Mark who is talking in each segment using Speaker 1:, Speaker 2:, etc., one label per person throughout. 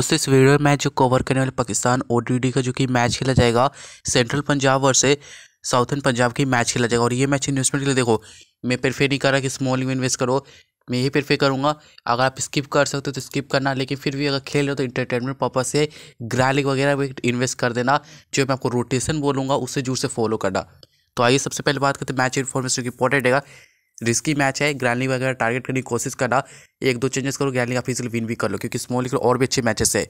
Speaker 1: दोस्तों इस वीडियो में जो कवर करने वाले पाकिस्तान ओ का जो कि मैच खेला जाएगा सेंट्रल पंजाब से साउथर्न पंजाब की मैच खेला जाएगा और ये मैच इन्वेस्टमेंट के लिए देखो मैं प्रेफर नहीं कर रहा कि स्मॉल में इन्वेस्ट करो मैं यही प्रेफर करूँगा अगर आप स्किप कर सकते हो तो स्किप करना लेकिन फिर भी अगर खेल रहे हो तो इंटरटेनमेंट पर्पज से ग्रैलिक वगैरह भी इन्वेस्ट कर देना जो मैं आपको रोटेशन बोलूँगा उससे जोर से फॉलो करना तो आइए सबसे पहले बात करते हैं मैच इन्फॉर्मेशन की इंपॉर्टेंट है रिस्की मैच है ग्रैंडली वगैरह टारगेट करने की कोशिश करना एक दो चेंजेस करो ग्रैंडली आप इजिली विन भी कर लो क्योंकि स्मॉल लीग और भी अच्छे मैचेस है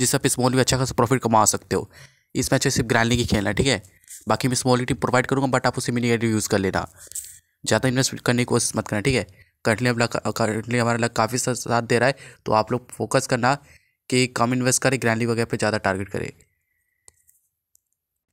Speaker 1: जिससे आप स्मॉल भी अच्छा खासा प्रॉफिट कमा सकते हो इस मैच में सिर्फ ग्रैंडली ही खेलना ठीक है बाकी मैं स्मॉल टीम प्रोवाइड करूँगा बट आप उसे मिनी एड यूज़ कर लेना ज़्यादा इन्वेस्टमेंट करने की कोशिश मत करना ठीक है करंटली हम करंटली हमारा लग काफ़ी साथ दे रहा है तो आप लोग फोकस करना कि कम इन्वेस्ट करें ग्रैंडली वगैरह पर ज़्यादा टारगेट करें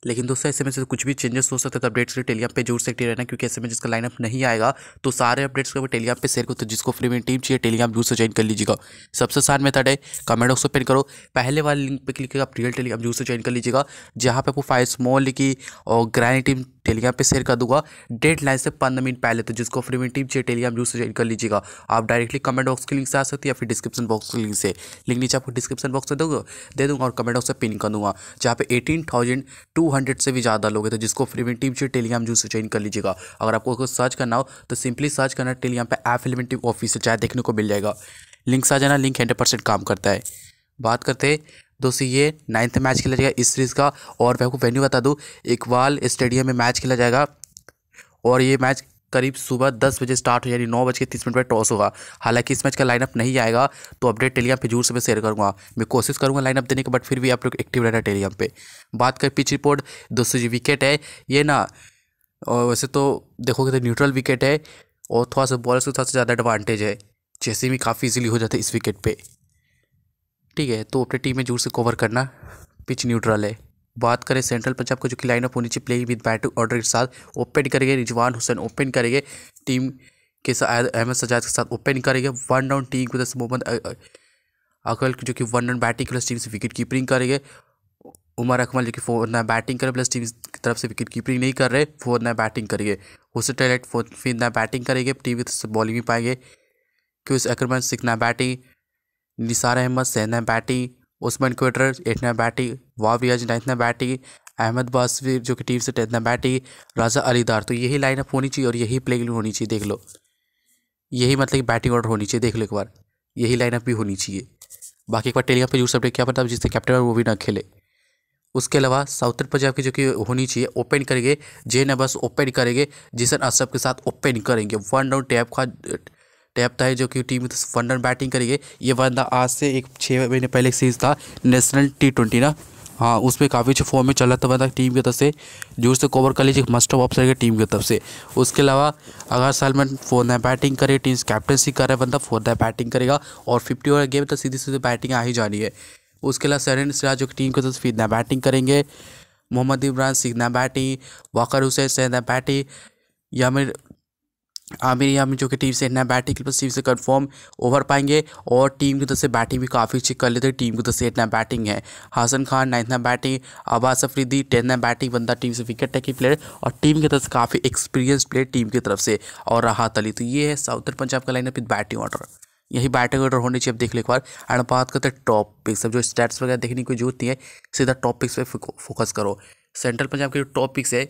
Speaker 1: लेकिन दोस्तों ऐसे में से कुछ भी चेंजेस हो सकते हैं तो अपडेट्स के टेलीग्राम पे जरूर से एक्टिव रहना क्योंकि ऐसे में जिसका लाइनअप नहीं आएगा तो सारे अपडेट्स को टेलीग्राम पे शेयर करो तो जिसको फ्री में टीम चाहिए टेलीग्राम जरूर से ज्वाइन कर लीजिएगा सबसे आसान मेथड है कमेंट बॉक्स ओपन करो पहले वाले लिंक पर क्लिक करके आप रियल टेलीग्राम जरूर से ज्वाइन कर लीजिएगा जहाँ पर आपको फाइव स्मॉल की और ग्रैंड टीम टेलीग्राम पे शेयर कर दूंगा डेड लाइन से पंद्रह मिनट पहले तो जिसको फ्री में टीम चाहिए टेलीग्राम जरूर से कर लीजिएगा आप डायरेक्टली कमेंट बॉक्स के लिंक से आ सकती है या फिर डिस्क्रिप्शन बॉक्स के लिंक से लिंक नीचे आपको डिस्क्रिप्शन बॉक्स में दूंगा दे दूँगा और कमेंट बॉक्स से पिन कर दूँगा जहाँ पे एटीन थाउजेंड टू हंड्रेड से भी ज़्यादा लोग हैं तो जिसको फ्री में टीम चाहिए टेलीग्राम जरूर से ज्वाइन कर लीजिएगा अगर आपको सर्च करना हो तो सिंपली सर्च करना टेलीग्राम पर एफ एलिमेंटिव ऑफिस ऑफिस चाहे देखने को मिल जाएगा लिंक से आ जाना लिंक हंड्रेड परसेंट काम करता है बात करते हैं दोस्तों ये नाइन्थ मैच खेला जाएगा इस सीरीज़ का और मैं आपको वेन्यू बता दूँ इकबाल स्टेडियम में मैच खेला जाएगा और ये मैच करीब सुबह दस बजे स्टार्ट हो यानी नौ बज के तीस मिनट पर टॉस होगा हालांकि इस मैच का लाइनअप नहीं आएगा तो अपडेट टेलीग्राम पे जोर से मैं शेयर करूँगा मैं कोशिश करूँगा लाइनअप देने की बट फिर भी आप लोग एक्टिव रहना टेलीग्राम पे बात करें पिच रिपोर्ट दोस्तों जी विकेट है ये ना और वैसे तो देखोगे तो न्यूट्रल विकेट है और थोड़ा सा बॉलर्स को थोड़ा सा ज़्यादा एडवांटेज है चेसिंग भी काफ़ी ईजिली हो जाता है इस विकेट पर ठीक है तो अपने टीम में जोर से कवर करना पिच न्यूट्रल है बात करें सेंट्रल पंजाब को जो कि लाइनअप होनी चाहिए प्लेइंग विद बैटिंग ऑर्डर के साथ ओपन करेंगे रिजवान हुसैन ओपन करेंगे टीम के साथ अहमद सजाद के साथ ओपन करेंगे वन डाउन टीम की तरफ मोहम्मद अकल जो कि one down batting plus team से विकेट कीपरिंग करेंगे उमर अकमल जो कि फोर ना बैटिंग करें प्लस टीम की तरफ से विकेट कीपरिंग नहीं कर रहे फोर ना बैटिंग करेंगे उससे टैलेंट फोर फिर ना बैटिंग करेंगे टीम की तरफ से बॉलिंग भी पाएंगे क्यूस अक्रमन सिख ना बैटिंग निसार अहमद सेना बैटिंग उस्मान क्वेटर एटना रियाज वावियाज नाइतना बैटिंग अहमद बासवीर जो कि टीम से टेतना बैटिंग राजा अलीदार तो यही लाइनअप होनी चाहिए और यही प्ले होनी चाहिए देख लो यही मतलब कि बैटिंग ऑर्डर होनी चाहिए देख लो एक बार यही लाइनअप भी होनी चाहिए बाकी एक बार टेलीग्राम पर यूज अपडेट क्या पता जिससे कैप्टन वो भी ना खेले उसके अलावा साउथ पंजाब की जो कि होनी चाहिए ओपन करेंगे जे नबस ओपन करेंगे जिसन अशरफ के साथ ओपन करेंगे वन डाउन टैप का टेपता है जो कि टीम वनडर बैटिंग करेंगे ये बंदा आज से एक छः महीने पहले सीरीज था नेशनल टी ट्वेंटी ना हाँ उसमें काफ़ी अच्छे फॉर्म में चल रहा था बंदा टीम की तरफ से जोर से कवर कर लीजिए मस्ट ऑफ ऑप्शन टीम की तरफ से उसके अलावा अगर सलमान फोर नाइन बैटिंग करे टीम कैप्टनसी कर रहा है बंदा फोर नाइन बैटिंग करेगा और फिफ्टी ओवर गेम तो सीधी सीधी बैटिंग आ ही जानी है उसके अलावा सरन सिराज जो टीम की तरफ से फिर बैटिंग करेंगे मोहम्मद इमरान सिखना बैटिंग वाकर हुसैन सैन बैटिंग या फिर आमिर हाँ, यामिर जो कि टीम से इतना बैटिंग के टीम से कंफर्म ओवर पाएंगे और टीम की तरफ से बैटिंग भी काफ़ी अच्छी कर लेते हैं टीम की तरफ से इतना बैटिंग है हासन खान नाइन्थ ना बैटिंग अब्बास अफरीदी टेंथ ना बैटिंग बंदा टीम से विकेट टेकिंग प्लेयर और टीम की तरफ से काफ़ी एक्सपीरियंस प्लेयर टीम की तरफ से और राहत अली तो ये है साउथर्न पंजाब का लाइनअप विद बैटिंग ऑर्डर यही बैटिंग ऑर्डर होनी चाहिए अब देख लो एक बार एंड बात करते हैं टॉप पिक्स अब जो स्टैट्स वगैरह देखने की जरूरत नहीं है सीधा टॉपिक्स पर फोकस करो सेंट्रल पंजाब के जो टॉप पिक्स है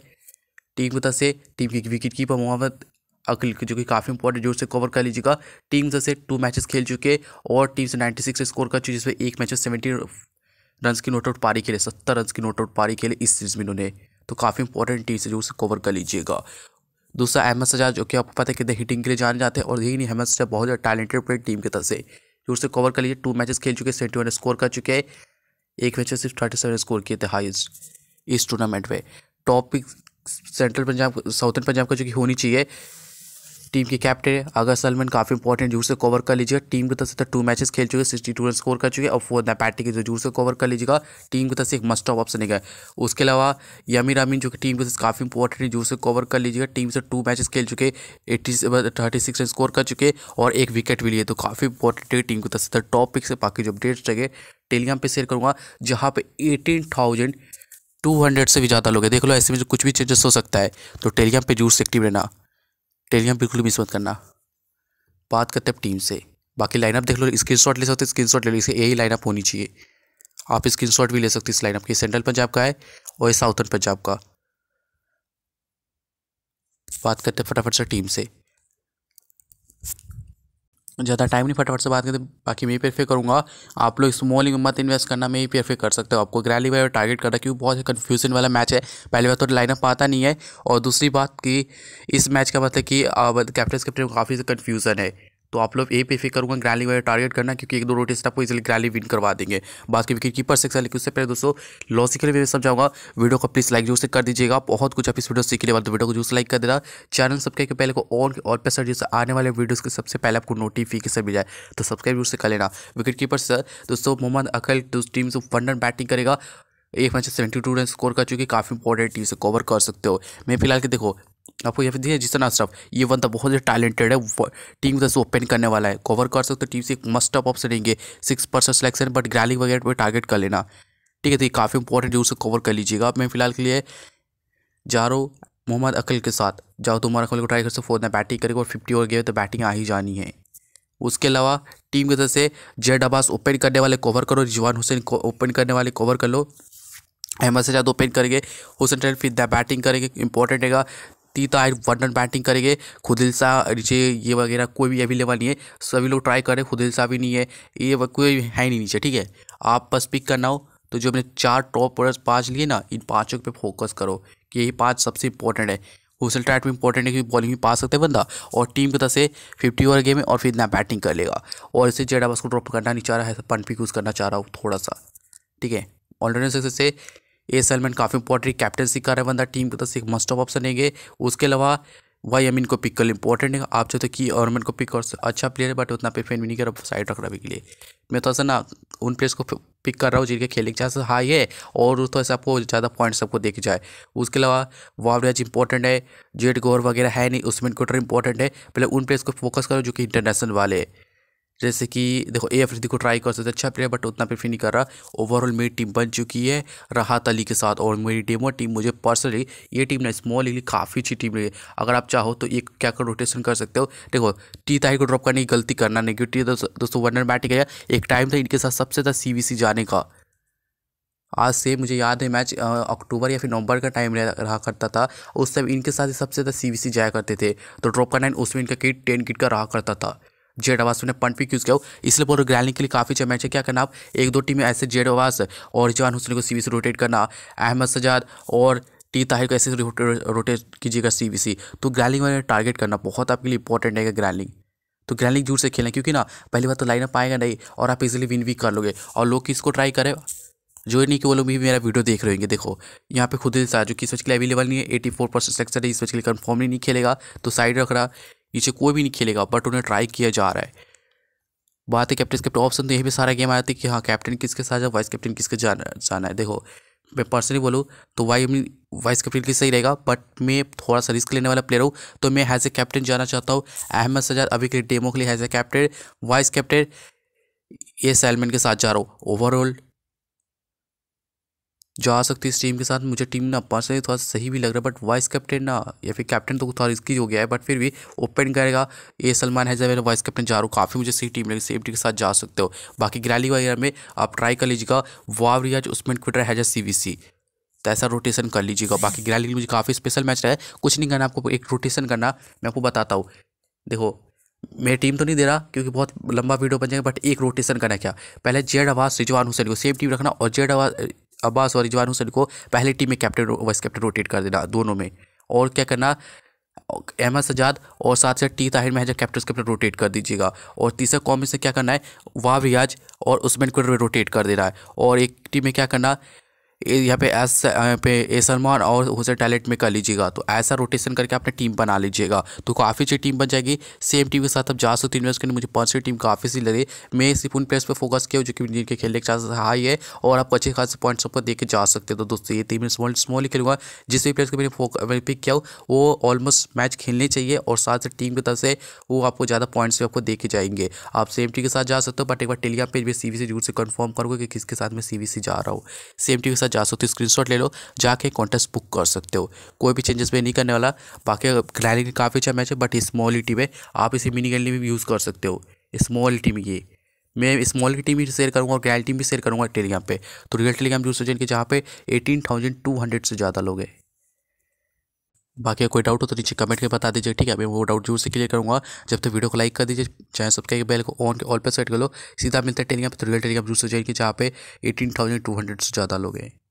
Speaker 1: टीम की तरफ से टीम की विकेट कीपर मोहम्मद अखिल जो कि काफ़ी इंपॉर्टेंट जोर से कवर कर लीजिएगा टीम से टू मैचेस खेल चुके और टीम से नाइन्टी सिक्स स्कोर कर चुके जिसमें एक मैच सेवेंटी रन की नोट आउट पारी खेले सत्तर रन की नोट आउट पारी खेले इस सीरीज में इन्होंने तो काफ़ी इंपॉर्टेंट टीम से जो उसे कवर कर लीजिएगा दूसरा अहमद सजा जो कि आपको पता है कितने हिटिंग के लिए जाने जाते हैं और यही नहीं अहमद सजा बहुत ज़्यादा टैलेंटेड प्लेयर टीम की तरफ से जो उसे कवर कर लीजिए टू मैचेस खेल चुके सेवेंटी वन स्कोर कर चुके हैं एक मैच सिर्फ थर्टी सेवन स्कोर किए थे हाइस्ट इस टूर्नामेंट में topic central Punjab southern Punjab का जो कि होनी चाहिए टीम के कैप्टन है अगर सलमन काफ़ी इंपॉर्टेंट जरूर से कवर कर लीजिएगा टीम की तरफ से टू तो मैचेस खेल चुके सिक्सटी टू रन स्कोर कर चुके और फोर नैपैटी के जरूर से कवर कर लीजिएगा टीम की तरफ से एक मस्ट ऑफ ऑप्शन है उसके अलावा यमी रामीन जो कि टीम की तरफ से काफ़ी इंपॉर्टेंट है जरूर से कवर कर लीजिएगा टीम से टू मैचेस खेल चुके eighty thirty six run score कर चुके और एक विकेट भी लिए तो काफ़ी इंपॉर्टेंट है टीम की तरफ से टॉप तो पिक से बाकी जो अपडेट्स रहे टेलीग्राम पे शेयर करूँगा जहाँ पे एटीन थाउजेंड टू हंड्रेड से भी ज़्यादा लोग हैं देख लो ऐसे में जो कुछ भी चेंजेस हो सकता है तो टेलीग्राम पे जरूर से एक्टिव रहना टेलीग्राम बिल्कुल मिस मत करना बात करते हैं अब टीम से बाकी लाइनअप देख लो स्क्रीन शॉट ले सकते स्क्रीन शॉट ले लो यही लाइनअप होनी चाहिए आप स्क्रीन शॉट भी ले सकते इस लाइनअप की सेंट्रल पंजाब का है और ये साउथर्न पंजाब का बात करते फटाफट से टीम से ज़्यादा टाइम नहीं फटाफट से बात करते बाकी मैं परफेक्ट करूँगा आप लोग स्मॉल मत इन्वेस्ट करना मैं ही प्रेफर कर सकते हो आपको ग्रैली वाइज टारगेट करना क्योंकि बहुत कन्फ्यूजन वाला मैच है पहली बार तो लाइनअप आता नहीं है और दूसरी बात कि इस मैच का मतलब कि कैप्टन कैप्टन काफ़ी कन्फ्यूज़न है तो आप लोग ए पे फेंकर ग्रैली वाले टारगेट करना क्योंकि एक दो रोटेस्ट आपको इजिली ग्रैली विन करवा देंगे बाकी विकेट कीपर से लेकिन उससे पहले दोस्तों लॉजिकली मैं समझाऊंगा वीडियो को प्लीज लाइक जरूर से कर दीजिएगा बहुत कुछ आप इस वीडियो सीखने वाले तो वीडियो को जरूर लाइक कर देना चैनल सब्सक्राइब के पहले को ऑन और पैसा जैसे आने वाले वीडियोज़ के सबसे पहले आपको नोटिफिकेशन मिल जाए तो सब्सक्राइब जरूर से कर लेना विकेट कीपर सर दोस्तों मोहम्मद अकल टीम तो से फंडन बैटिंग करेगा एक match seventy two run score कर चुकी काफ़ी इंपॉर्टेंट टीम से कवर कर सकते हो मैं फिलहाल के देखो आपको यहाँ पे देखिए जिसन अशरफ ये बंदा बहुत ही टैलेंटेड है टीम से ओपन करने वाला है कवर कर सकते हो टीम से एक मस्ट अप ऑप्शन रहेंगे सिक्स परसेंट सिलेक्शन बट ग्रैली वगैरह पर टारगेट कर लेना ठीक है तो ये काफ़ी इंपॉर्टेंट है उसे कवर कर लीजिएगा आप मैं फिलहाल के लिए जा मोहम्मद अकल के साथ जाओ तुम्हारा तो अकल को ट्राई कर सकते फोर्थ में बैटिंग करेगा और फिफ्टी ओवर गए तो बैटिंग आ ही जानी है उसके अलावा टीम की तरफ से जेड अब्बास ओपन करने वाले कवर करो रिजवान हुसैन ओपन करने वाले कवर कर लो अहमद से ज़्यादा ओपन करेंगे हुसैन ट्रेन फिर बैटिंग करेंगे इंपॉर्टेंट रहेगा तीता तो वर्डन बैटिंग करेंगे खुदिल शाह नीचे ये वगैरह कोई भी अवेलेबल नहीं है सभी लोग ट्राई करें खुदिल शाह भी नहीं है ये कोई है नहीं नीचे ठीक है आप बस पिक करना हो तो जो मैंने चार टॉप प्लेयर्स पाँच लिए ना इन पाँचों पे फोकस करो कि यही पाँच सबसे इंपॉर्टेंट है हुसल ट्रैट में इंपॉर्टेंट है क्योंकि बॉलिंग भी पा सकते हैं बंदा और टीम की तरह से फिफ्टी ओवर गेम है और फिर इतना बैटिंग कर लेगा और इसे जेडा बस को ड्रॉप करना नहीं चाह रहा है पिक यूज़ करना चाह रहा हूँ थोड़ा सा ठीक है ऑल्टरनेट सक्सेस से ए सलमैन काफ़ी इंपॉर्टेंट कैप्टनसी कर रहा है बंदा टीम से तो मस्ट ऑफ ऑप्शन है उसके अलावा वाई अमीन को पिक कर इंपॉर्टेंट है आप चाहते कि गवर्नमेंट को पिक कर अच्छा प्लेयर है बट उतना पे फेन भी नहीं कर साइड रख रहा के लिए मैं तो ऐसा ना उन प्लेयर्स को पिक कर रहा हूँ जिनके खेलने के चांसेस हाई है और तो सा आपको ज़्यादा पॉइंट्स आपको देख जाए उसके अलावा वावरेज इंपॉर्टेंट है जेड गोर वगैरह है नहीं उसमें कोटर इंपॉर्टेंट है पहले उन प्लेयर्स को फोकस करो जो कि इंटरनेशनल वाले हैं जैसे कि देखो ए एफ को ट्राई कर सकते अच्छा प्लेयर बट उतना प्रेफर नहीं कर रहा ओवरऑल मेरी टीम बन चुकी है राहत अली के साथ और मेरी डेमो टीम मुझे पर्सनली ये टीम ना स्मॉल लीग काफ़ी अच्छी टीम लगी अगर आप चाहो तो एक क्या कर रोटेशन कर सकते हो देखो टी ताही को ड्रॉप करने की गलती करना नहीं क्योंकि दोस्तों वनर बैटिंग गया एक टाइम था इनके साथ सबसे ज़्यादा सी जाने का आज से मुझे याद है मैच अक्टूबर या फिर नवंबर का टाइम रहा करता था उस टाइम इनके साथ ही सबसे ज़्यादा सी जाया करते थे तो ड्रॉप का नाइन उसमें इनका किट टेन किट का रहा करता था जेड आवास उन्हें पंट भी क्यूज़ किया हो इसलिए बोल रहे ग्रैलिंग के लिए काफ़ी अच्छा मैच है क्या करना आप एक दो टीमें ऐसे जेड आवास और जवान हुसैन को सी से रोटेट करना अहमद सजाद और टी ताहिर को ऐसे रोटेट कीजिएगा सी तो ग्रैलिंग में टारगेट करना बहुत आपके लिए इंपॉर्टेंट रहेगा ग्रैलिंग तो ग्रैंडिंग जोर से खेलें क्योंकि ना पहली बार तो लाइन अप आएगा नहीं और आप इजिली विन भी कर लोगे और लोग किसको ट्राई करें जो नहीं कि वो लोग भी मेरा वीडियो देख रहे होंगे देखो यहाँ पे खुद ही जो कि इस के लिए अवेलेबल नहीं है एटी फोर परसेंट सेलेक्शन है इस वजह के लिए कन्फर्म नहीं खेलेगा तो साइड रख रहा इसे कोई भी नहीं खेलेगा बट उन्हें ट्राई किया जा रहा है बात है कैप्टन कैप्टन ऑप्शन तो यही भी सारा गेम आया था कि हाँ कैप्टन किसके साथ जाए वाइस कैप्टन किसके जाना जाना है देखो मैं पर्सनली बोलूँ तो वाई वाइस कैप्टन के सही रहेगा बट मैं थोड़ा सा रिस्क लेने वाला प्लेयर हूँ तो मैं हैज ए कैप्टन जाना चाहता हूँ अहमद सजाद अभी के डेमो के लिए has a captain vice captain ये सैलमैन के साथ जा रहा हूँ ओवरऑल जो आ सकती है इस टीम के साथ मुझे टीम ना पर्सनली थोड़ा सा सही भी लग रहा है बट वाइस कैप्टन ना या फिर कैप्टन तो थोड़ा रिस्की हो गया है बट फिर भी ओपन करेगा ए सलमान है जब वाइस कैप्टन जा रहा हूँ काफ़ी मुझे सही टीम लगी सेफ्टी के साथ जा सकते हो बाकी ग्रैली वगैरह में आप ट्राई कर लीजिएगा वाव रियाज उसमें ट्विटर हैजा सी वी सी तो ऐसा रोटेशन कर लीजिएगा बाकी ग्रैली मुझे काफ़ी स्पेशल मैच रहा है कुछ नहीं करना आपको एक रोटेशन करना मैं आपको बताता हूँ देखो मेरी टीम तो नहीं दे रहा क्योंकि बहुत लंबा वीडियो बन जाएगा बट एक रोटेशन करना क्या पहले जेड आवाज़ रिजवान हुसैन को सेम टीम रखना और जेड आवाज़ अब्बास और रिजवान हुसैन को पहले टीम में कैप्टन वाइस कैप्टन रोटेट कर देना दोनों में और क्या करना अहमद सजाद और साथ साथ टी ताहिर महजा कैप्टन कैप्टन रोटेट कर दीजिएगा और तीसरा कॉमी से क्या करना है वाह रियाज और उस्मैन को रोटेट कर देना है और एक टीम में क्या करना यहाँ पे एस यहाँ पे ए सलमान और हुसैन टैलेंट में कर लीजिएगा तो ऐसा रोटेशन करके अपने टीम बना लीजिएगा तो काफ़ी अच्छी टीम बन जाएगी सेम टीम के साथ आप जा सौ तीन मैच करने मुझे पाँच टीम काफ़ी सी लगे मैं सिर्फ उन प्लेयर्स पर फोकस किया जो कि जिनके खेलने के चांसेस हाई है और आप अच्छे खास पॉइंट्स पर देख जा सकते हो तो दोस्तों ये टीम स्मॉल स्मॉल ही खेलूंगा जिस भी प्लेयर्स को मैंने मैंने पिक किया वो ऑलमोस्ट मैच खेलने चाहिए और साथ साथ टीम की तरफ से वो आपको ज़्यादा पॉइंट्स भी आपको देखे जाएंगे आप सेम टीम के साथ जा सकते हो बट एक बार टेलीग्राम पेज भी सी बी से जरूर से कन्फर्म करोगे कि किसके साथ मैं सी जा रहा हूँ सेम टीम के साथ जा सकते हो स्क्रीनशॉट ले लो जाके कॉन्टेस्ट बुक कर सकते हो कोई भी चेंजेस में नहीं करने वाला बाकी का काफ़ी अच्छा मैच है बट स्मॉल ई टीम है आप इसे मिनी गैलरी में भी यूज़ कर सकते हो स्मॉल टीम ये मैं स्मॉल की टीम भी शेयर करूँगा और रियल टीम भी शेयर करूँगा टेलीग्राम पे तो रियल टेलीग्राम यूज सोचेंगे जहाँ पे एटीन थाउजेंड टू हंड्रेड से ज़्यादा लोग हैं बाकी कोई डाउट हो तो नीचे कमेंट करके बता दीजिए ठीक है मैं वो डाउट जरूर से क्लियर करूँगा जब तक तो वीडियो को लाइक कर दीजिए चाहे सब्सक्राइब बेल को ऑन के ऑल पर सेट कर लो सीधा मिलता है टेलीग्राम पर रियल टेलीग्राम जरूर से जाएंगे जहाँ पे एटीन थाउजेंड टू हंड्रेड से ज़्यादा लोग हैं